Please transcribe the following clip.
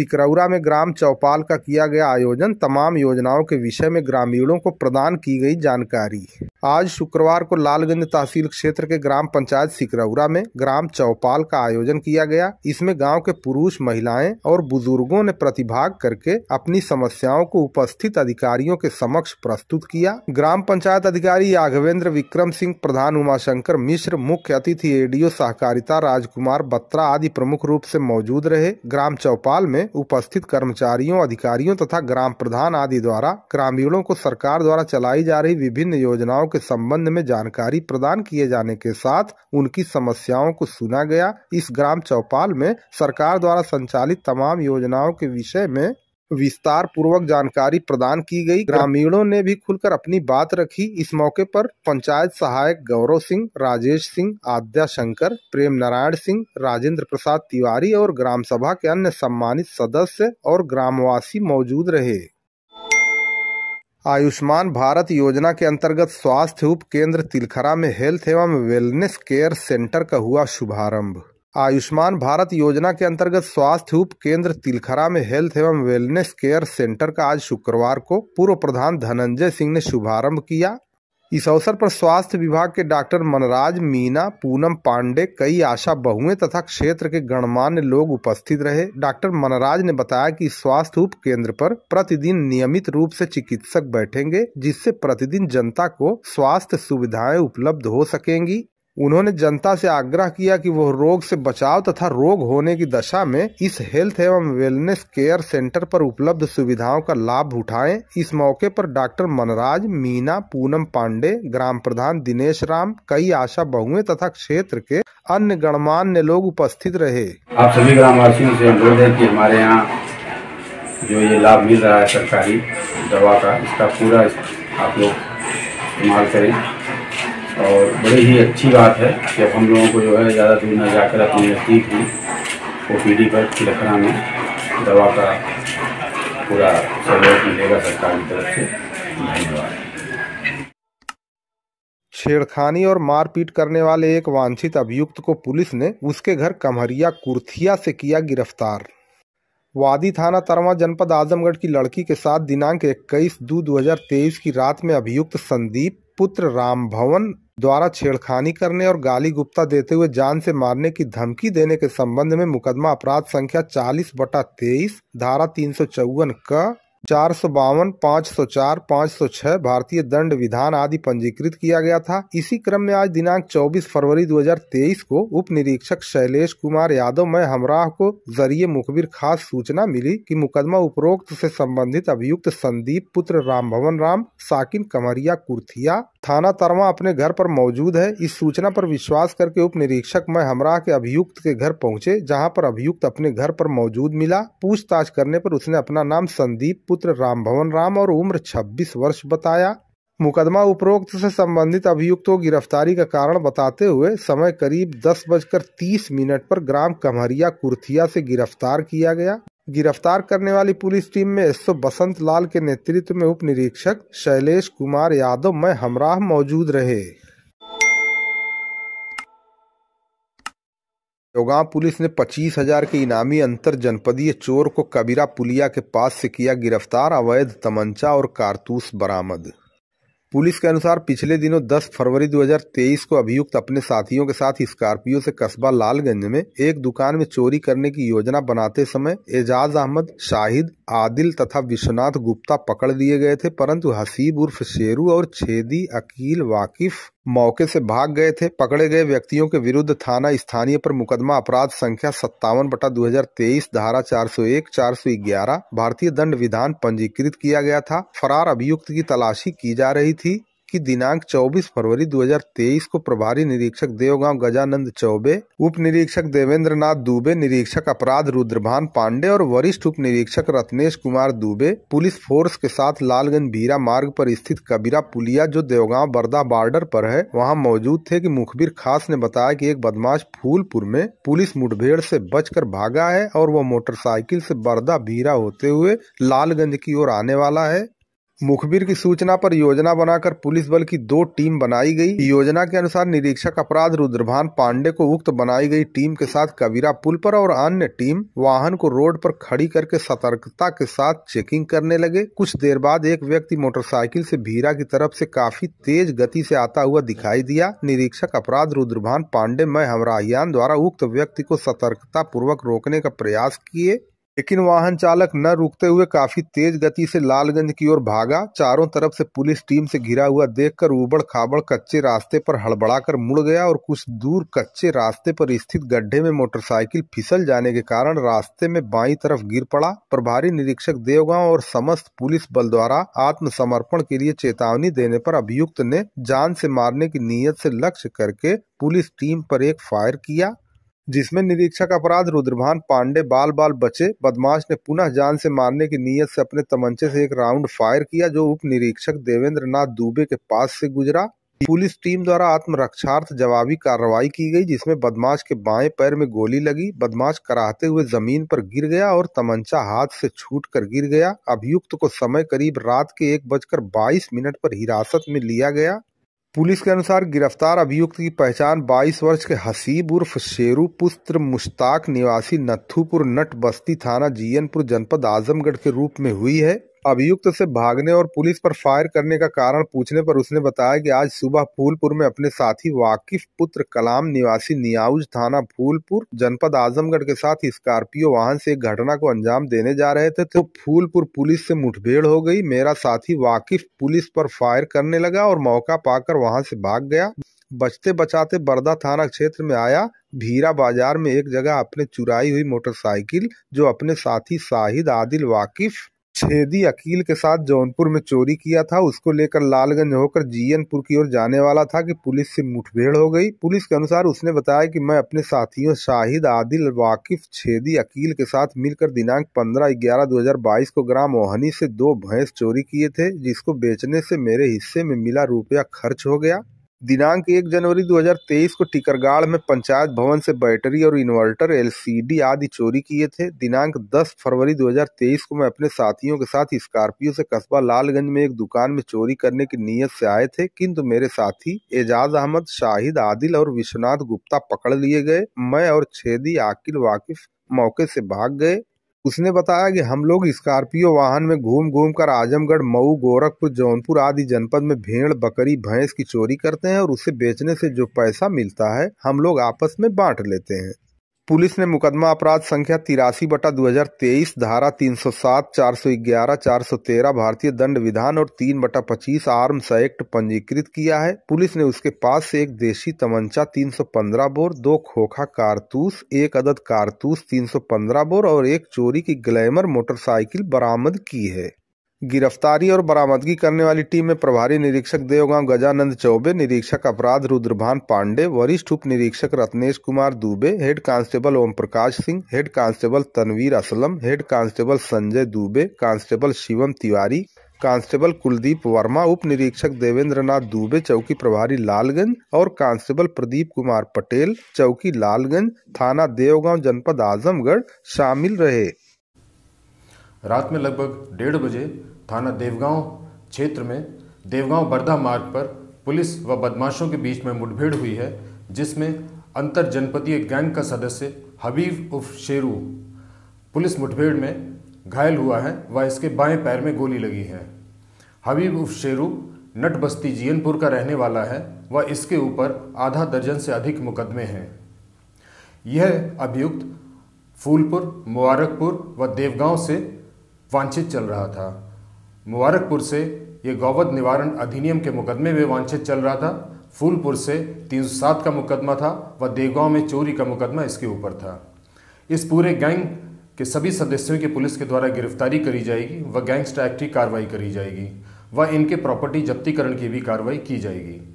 सिकरौरा में ग्राम चौपाल का किया गया आयोजन तमाम योजनाओं के विषय में ग्रामीणों को प्रदान की गई जानकारी आज शुक्रवार को लालगंज तहसील क्षेत्र के ग्राम पंचायत सिकरौरा में ग्राम चौपाल का आयोजन किया गया इसमें गांव के पुरुष महिलाएं और बुजुर्गों ने प्रतिभाग करके अपनी समस्याओं को उपस्थित अधिकारियों के समक्ष प्रस्तुत किया ग्राम पंचायत अधिकारी याघवेंद्र विक्रम सिंह प्रधान उमाशंकर मिश्र मुख्य अतिथि एडीओ सहकारिता राजकुमार बत्रा आदि प्रमुख रूप से मौजूद रहे ग्राम चौपाल में उपस्थित कर्मचारियों अधिकारियों तथा ग्राम प्रधान आदि द्वारा ग्रामीणों को सरकार द्वारा चलाई जा रही विभिन्न योजनाओं के संबंध में जानकारी प्रदान किए जाने के साथ उनकी समस्याओं को सुना गया इस ग्राम चौपाल में सरकार द्वारा संचालित तमाम योजनाओं के विषय में विस्तार पूर्वक जानकारी प्रदान की गई ग्रामीणों ने भी खुलकर अपनी बात रखी इस मौके पर पंचायत सहायक गौरव सिंह राजेश सिंह आद्या शंकर प्रेम नारायण सिंह राजेंद्र प्रसाद तिवारी और ग्राम सभा के अन्य सम्मानित सदस्य और ग्रामवासी मौजूद रहे आयुष्मान भारत योजना के अंतर्गत स्वास्थ्य उप केंद्र तिलखरा में हेल्थ एवं वेलनेस केयर सेंटर का हुआ शुभारंभ आयुष्मान भारत योजना के अंतर्गत स्वास्थ्य उप केंद्र तिलखरा में हेल्थ एवं वेलनेस केयर सेंटर का आज शुक्रवार को पूर्व प्रधान धनंजय सिंह ने शुभारंभ किया इस अवसर पर स्वास्थ्य विभाग के डॉक्टर मनराज मीना पूनम पांडे कई आशा बहुएं तथा क्षेत्र के गणमान्य लोग उपस्थित रहे डॉक्टर मनराज ने बताया कि स्वास्थ्य उप केंद्र पर प्रतिदिन नियमित रूप से चिकित्सक बैठेंगे जिससे प्रतिदिन जनता को स्वास्थ्य सुविधाएं उपलब्ध हो सकेंगी उन्होंने जनता से आग्रह किया कि वह रोग से बचाव तथा रोग होने की दशा में इस हेल्थ एवं वेलनेस केयर सेंटर पर उपलब्ध सुविधाओं का लाभ उठाएं। इस मौके पर डॉक्टर मनराज मीना पूनम पांडे ग्राम प्रधान दिनेश राम कई आशा बहुए तथा क्षेत्र के अन्य गणमान्य लोग उपस्थित रहे आप सभी ग्रामवासियों से अनुरोध है की हमारे यहाँ जो ये लाभ मिल रहा है सरकारी दवा का इसका पूरा आप लोग इस्तेमाल करें और बड़ी ही अच्छी बात है कि अब हम लोगों को जो है ज़्यादा दूर न जाकर अपने नज़दीक ही ओ पी डी पर चिलखना में दवा का पूरा सहयोग मिलेगा सरकार की तरफ से धन्यवाद छेड़खानी और मारपीट करने वाले एक वांछित अभियुक्त को पुलिस ने उसके घर कमहरिया कुर्थिया से किया गिरफ्तार वादी थाना तरवा जनपद आजमगढ़ की लड़की के साथ दिनांक 21 दो 2023 की रात में अभियुक्त संदीप पुत्र राम भवन द्वारा छेड़खानी करने और गाली गुप्ता देते हुए जान से मारने की धमकी देने के संबंध में मुकदमा अपराध संख्या 40 बटा तेईस धारा तीन सौ चौवन का चार सौ बावन पाँच सौ चार पाँच सौ छह भारतीय दंड विधान आदि पंजीकृत किया गया था इसी क्रम में आज दिनांक 24 फरवरी 2023 को उप निरीक्षक शैलेश कुमार यादव में हमराह को जरिए मुखबिर खास सूचना मिली कि मुकदमा उपरोक्त से संबंधित अभियुक्त संदीप पुत्र राम भवन राम साकिन कमरिया कुर्थिया थाना तरवा अपने घर पर मौजूद है इस सूचना पर विश्वास करके उप निरीक्षक मैं हमराह के अभियुक्त के घर पहुंचे जहां पर अभियुक्त अपने घर पर मौजूद मिला पूछताछ करने पर उसने अपना नाम संदीप पुत्र भवन राम और उम्र 26 वर्ष बताया मुकदमा उपरोक्त से संबंधित अभियुक्तों को गिरफ्तारी का कारण बताते हुए समय करीब दस बजकर तीस मिनट पर ग्राम कमहरिया कुर्थिया से गिरफ्तार किया गया गिरफ्तार करने वाली पुलिस टीम में एसओ बसंत लाल के नेतृत्व में उप निरीक्षक शैलेश कुमार यादव में हमराह मौजूद रहे नौगांव पुलिस ने पच्चीस हजार के इनामी अंतर जनपदीय चोर को कबीरा पुलिया के पास से किया गिरफ्तार अवैध तमंचा और कारतूस बरामद पुलिस के अनुसार पिछले दिनों 10 फरवरी 2023 को अभियुक्त अपने साथियों के साथ स्कॉर्पियो से कस्बा लालगंज में एक दुकान में चोरी करने की योजना बनाते समय एजाज अहमद शाहिद आदिल तथा विश्वनाथ गुप्ता पकड़ लिए गए थे परंतु हसीब उर्फ शेरू और छेदी अकील वाकिफ मौके से भाग गए थे पकड़े गए व्यक्तियों के विरुद्ध थाना स्थानीय पर मुकदमा अपराध संख्या सत्तावन बटा दो धारा 401, 411 भारतीय दंड विधान पंजीकृत किया गया था फरार अभियुक्त की तलाशी की जा रही थी थी कि दिनांक 24 फरवरी 2023 को प्रभारी निरीक्षक देवगांव गजानंद चौबे उप निरीक्षक देवेंद्र नाथ दुबे निरीक्षक अपराध रुद्रभान पांडे और वरिष्ठ उप निरीक्षक रत्नेश कुमार दुबे पुलिस फोर्स के साथ लालगंज भीरा मार्ग पर स्थित कबीरा पुलिया जो देवगांव बर्दा बॉर्डर पर है वहां मौजूद थे कि मुखबिर खास ने बताया की एक बदमाश फूलपुर में पुलिस मुठभेड़ से बचकर भागा है और वह मोटरसाइकिल से बर्दा भीरा होते हुए लालगंज की ओर आने वाला है मुखबिर की सूचना पर योजना बनाकर पुलिस बल की दो टीम बनाई गई योजना के अनुसार निरीक्षक अपराध रुद्रभान पांडे को उक्त बनाई गई टीम के साथ कबीरा पुल पर और अन्य टीम वाहन को रोड पर खड़ी करके सतर्कता के साथ चेकिंग करने लगे कुछ देर बाद एक व्यक्ति मोटरसाइकिल से भीरा की तरफ से काफी तेज गति से आता हुआ दिखाई दिया निरीक्षक अपराध रुद्रभान पांडे मैं हमराहियान द्वारा उक्त व्यक्ति को सतर्कता पूर्वक रोकने का प्रयास किए लेकिन वाहन चालक न रुकते हुए काफी तेज गति से लालगंज की ओर भागा चारों तरफ से पुलिस टीम से घिरा हुआ देखकर उबड़ खाबड़ कच्चे रास्ते पर हड़बड़ाकर मुड़ गया और कुछ दूर कच्चे रास्ते पर स्थित गड्ढे में मोटरसाइकिल फिसल जाने के कारण रास्ते में बाई तरफ गिर पड़ा प्रभारी निरीक्षक देवगांव और समस्त पुलिस बल द्वारा आत्मसमर्पण के लिए चेतावनी देने पर अभियुक्त ने जान से मारने की नीयत से लक्ष्य करके पुलिस टीम पर एक फायर किया जिसमें निरीक्षक अपराध रुद्रभान पांडे बाल बाल बचे बदमाश ने पुनः जान से मारने की नीयत से अपने तमंचे से एक राउंड फायर किया जो उप निरीक्षक देवेंद्र नाथ दुबे के पास से गुजरा पुलिस टीम द्वारा आत्मरक्षार्थ जवाबी कार्रवाई की गई जिसमें बदमाश के बाएं पैर में गोली लगी बदमाश कराहते हुए जमीन पर गिर गया और तमंचा हाथ से छूट कर गिर गया अभियुक्त को समय करीब रात के एक बजकर बाईस मिनट पर हिरासत में लिया गया पुलिस के अनुसार गिरफ्तार अभियुक्त की पहचान 22 वर्ष के हसीब उर्फ शेरू पुत्र मुश्ताक निवासी नथुपुर नट बस्ती थाना जीयनपुर जनपद आजमगढ़ के रूप में हुई है अभियुक्त से भागने और पुलिस पर फायर करने का कारण पूछने पर उसने बताया कि आज सुबह फूलपुर में अपने साथी वाकिफ पुत्र कलाम निवासी नियाउज थाना फूलपुर जनपद आजमगढ़ के साथ स्कॉर्पियो वाहन से एक घटना को अंजाम देने जा रहे थे तो फूलपुर पुलिस से मुठभेड़ हो गई मेरा साथी वाकिफ पुलिस पर फायर करने लगा और मौका पाकर वहाँ से भाग गया बचते बचाते बर्दा थाना क्षेत्र में आया भीरा बाजार में एक जगह अपने चुराई हुई मोटरसाइकिल जो अपने साथी शाहिद आदिल वाकिफ छेदी अकील के साथ जौनपुर में चोरी किया था उसको लेकर लालगंज होकर जीएनपुर की ओर जाने वाला था कि पुलिस से मुठभेड़ हो गई पुलिस के अनुसार उसने बताया कि मैं अपने साथियों शाहिद आदिल वाकिफ छेदी अकील के साथ मिलकर दिनांक 15 ग्यारह 2022 को ग्राम ओहनी से दो भैंस चोरी किए थे जिसको बेचने से मेरे हिस्से में मिला रुपया खर्च हो गया दिनांक एक जनवरी 2023 को टिकरगाड़ में पंचायत भवन से बैटरी और इन्वर्टर एलसीडी आदि चोरी किए थे दिनांक 10 फरवरी 2023 को मैं अपने साथियों के साथ स्कॉर्पियो से कस्बा लालगंज में एक दुकान में चोरी करने की नीयत से आए थे किंतु मेरे साथी एजाज अहमद शाहिद आदिल और विश्वनाथ गुप्ता पकड़ लिए गए मैं और छेदी आकिल वाकिफ मौके से भाग गए उसने बताया कि हम लोग स्कॉर्पियो वाहन में घूम घूम कर आजमगढ़ मऊ गोरखपुर जौनपुर आदि जनपद में भेड़ बकरी भैंस की चोरी करते हैं और उसे बेचने से जो पैसा मिलता है हम लोग आपस में बांट लेते हैं पुलिस ने मुकदमा अपराध संख्या तिरासी बटा तेईस धारा 307, 411, 413 भारतीय दंड विधान और तीन बटा पच्चीस आर्म्स एक्ट पंजीकृत किया है पुलिस ने उसके पास से एक देशी तमंचा 315 बोर दो खोखा कारतूस एक अदद कारतूस 315 बोर और एक चोरी की ग्लैमर मोटरसाइकिल बरामद की है गिरफ्तारी और बरामदगी करने वाली टीम में प्रभारी निरीक्षक देवगांव गजानंद चौबे निरीक्षक अपराध रुद्रभान पांडे वरिष्ठ उप निरीक्षक Ratnesh Kumar Dubey head constable Om Prakash Singh head constable Tanveer Aslam head constable Sanjay Dubey constable Shivam Tiwari constable Kuldeep Verma उप निरीक्षक देवेंद्र नाथ दुबे चौकी प्रभारी लालगंज और कांस्टेबल प्रदीप कुमार पटेल चौकी लालगंज थाना देवगांव जनपद आजमगढ़ शामिल रहे रात में लगभग डेढ़ बजे थाना देवगांव क्षेत्र में देवगांव बर्धा मार्ग पर पुलिस व बदमाशों के बीच में मुठभेड़ हुई है जिसमें अंतर जनपदीय गैंग का सदस्य हबीब उफ शेरू पुलिस मुठभेड़ में घायल हुआ है व इसके बाएं पैर में गोली लगी है हबीब उफ शेरू नट बस्ती जीनपुर का रहने वाला है व इसके ऊपर आधा दर्जन से अधिक मुकदमे हैं यह अभियुक्त फूलपुर मुबारकपुर व देवगांव से वांछित चल रहा था मुबारकपुर से ये गौवध निवारण अधिनियम के मुकदमे में वांछित चल रहा था फूलपुर से 307 का मुकदमा था व देवगांव में चोरी का मुकदमा इसके ऊपर था इस पूरे गैंग के सभी सदस्यों की पुलिस के द्वारा गिरफ्तारी करी जाएगी व गैंगस्टर एक्ट की कार्रवाई करी जाएगी व इनके प्रॉपर्टी जब्तीकरण की भी कार्रवाई की जाएगी